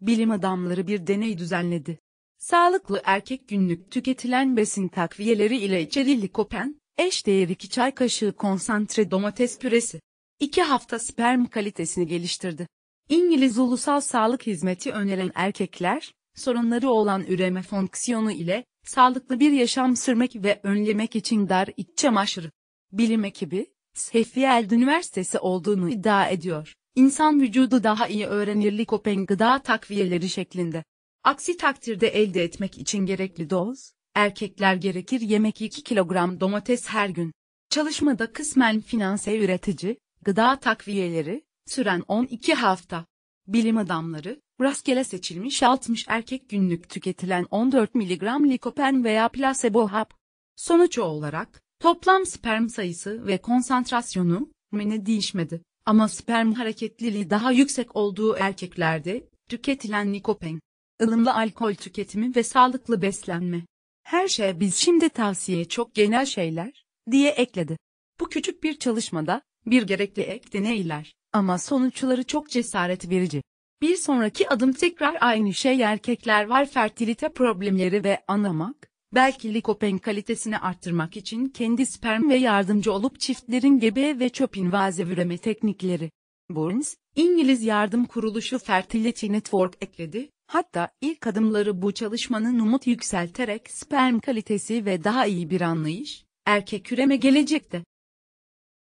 bilim adamları bir deney düzenledi. Sağlıklı erkek günlük tüketilen besin takviyeleri ile içeri likopen, eş değer 2 çay kaşığı konsantre domates püresi. 2 hafta sperm kalitesini geliştirdi. İngiliz Ulusal Sağlık Hizmeti öneren erkekler, sorunları olan üreme fonksiyonu ile, sağlıklı bir yaşam sürmek ve önlemek için dar iç çamaşırı. Bilim ekibi, Sheffield Üniversitesi olduğunu iddia ediyor. İnsan vücudu daha iyi öğrenir likopen gıda takviyeleri şeklinde. Aksi takdirde elde etmek için gerekli doz, erkekler gerekir yemek 2 kilogram domates her gün. Çalışmada kısmen finanse üretici, gıda takviyeleri, süren 12 hafta. Bilim adamları, rastgele seçilmiş 60 erkek günlük tüketilen 14 mg likopen veya plasebo hap. Sonuç olarak, toplam sperm sayısı ve konsantrasyonu, mene değişmedi. Ama sperm hareketliliği daha yüksek olduğu erkeklerde, tüketilen nikopen, ılımlı alkol tüketimi ve sağlıklı beslenme. Her şeye biz şimdi tavsiye çok genel şeyler, diye ekledi. Bu küçük bir çalışmada, bir gerekli ek deneyler, ama sonuçları çok cesaret verici. Bir sonraki adım tekrar aynı şey erkekler var fertilite problemleri ve anlamak belki likopen kalitesini arttırmak için kendi sperm ve yardımcı olup çiftlerin gebe ve çöpin vazevüreme teknikleri. Burns, İngiliz yardım kuruluşu Fertility Network ekledi, hatta ilk adımları bu çalışmanın umut yükselterek sperm kalitesi ve daha iyi bir anlayış, erkek üreme gelecekte.